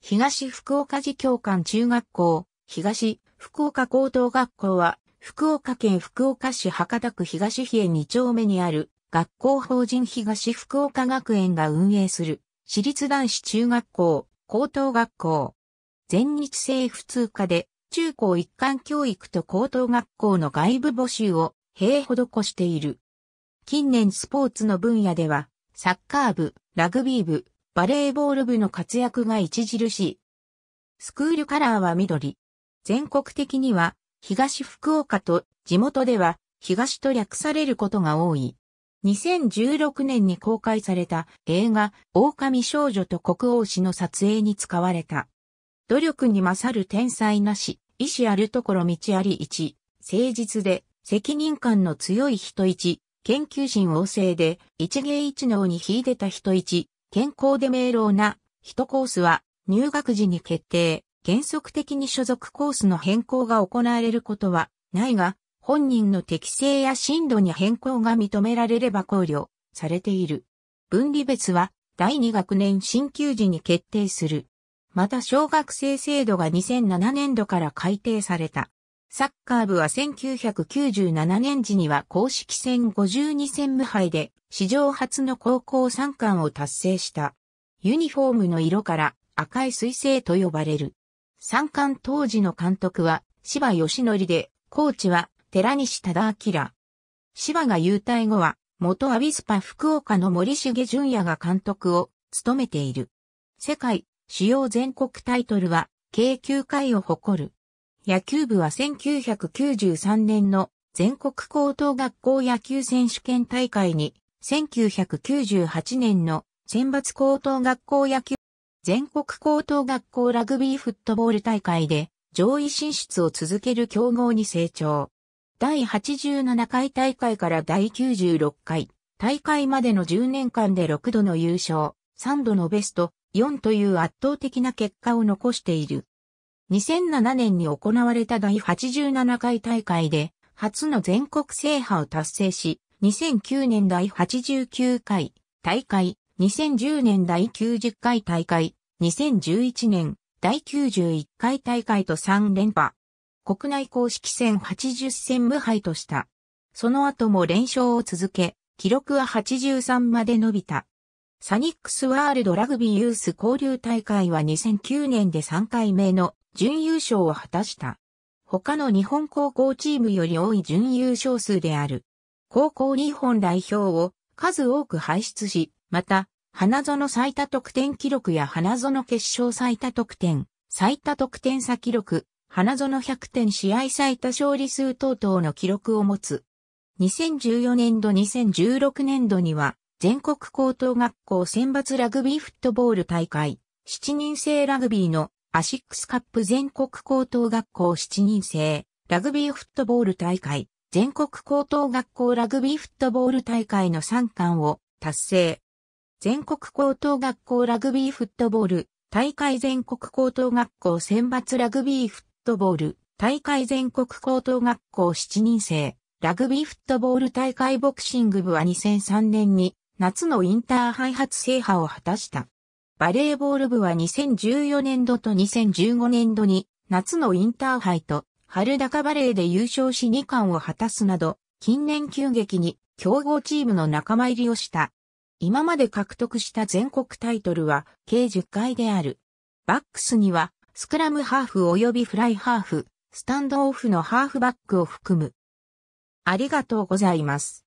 東福岡寺教官中学校、東福岡高等学校は、福岡県福岡市博多区東比江2丁目にある学校法人東福岡学園が運営する私立男子中学校、高等学校。全日制普通科で中高一貫教育と高等学校の外部募集を併施している。近年スポーツの分野では、サッカー部、ラグビー部、バレーボール部の活躍が著しい。スクールカラーは緑。全国的には東福岡と地元では東と略されることが多い。2016年に公開された映画狼少女と国王氏の撮影に使われた。努力に勝る天才なし、意志あるところ道あり一、誠実で責任感の強い人一、研究心旺盛で一芸一能に秀でた人一、健康で明朗な、一コースは入学時に決定、原則的に所属コースの変更が行われることはないが、本人の適性や進度に変更が認められれば考慮されている。分離別は第2学年進級時に決定する。また小学生制度が2007年度から改定された。サッカー部は1997年時には公式戦52戦無敗で史上初の高校三冠を達成した。ユニフォームの色から赤い彗星と呼ばれる。三冠当時の監督は芝義則で、コーチは寺西忠明。芝が優退後は、元アビスパ福岡の森重淳也が監督を務めている。世界、主要全国タイトルは、計9回を誇る。野球部は1993年の全国高等学校野球選手権大会に1998年の選抜高等学校野球全国高等学校ラグビーフットボール大会で上位進出を続ける競合に成長。第87回大会から第96回大会までの10年間で6度の優勝、3度のベスト4という圧倒的な結果を残している。2007年に行われた第87回大会で初の全国制覇を達成し、2009年第89回大会、2010年第90回大会、2011年第91回大会と3連覇。国内公式戦80戦無敗とした。その後も連勝を続け、記録は83まで伸びた。サニックスワールドラグビーユース交流大会は2009年で3回目の準優勝を果たした。他の日本高校チームより多い準優勝数である。高校日本代表を数多く輩出し、また、花園最多得点記録や花園決勝最多得点、最多得点差記録、花園100点試合最多勝利数等々の記録を持つ。2014年度2016年度には、全国高等学校選抜ラグビーフットボール大会、7人制ラグビーのアシックスカップ全国高等学校7人制ラグビーフットボール大会、全国高等学校ラグビーフットボール大会の参冠を達成。全国高等学校ラグビーフットボール大会全国高等学校選抜ラグビーフットボール大会全国高等学校7人制ラグビーフットボール大会ボクシング部は2003年に夏のインターハイ初制覇を果たした。バレーボール部は2014年度と2015年度に夏のインターハイと春高バレーで優勝し2冠を果たすなど、近年急激に強豪チームの仲間入りをした。今まで獲得した全国タイトルは計10回である。バックスにはスクラムハーフ及びフライハーフ、スタンドオフのハーフバックを含む。ありがとうございます。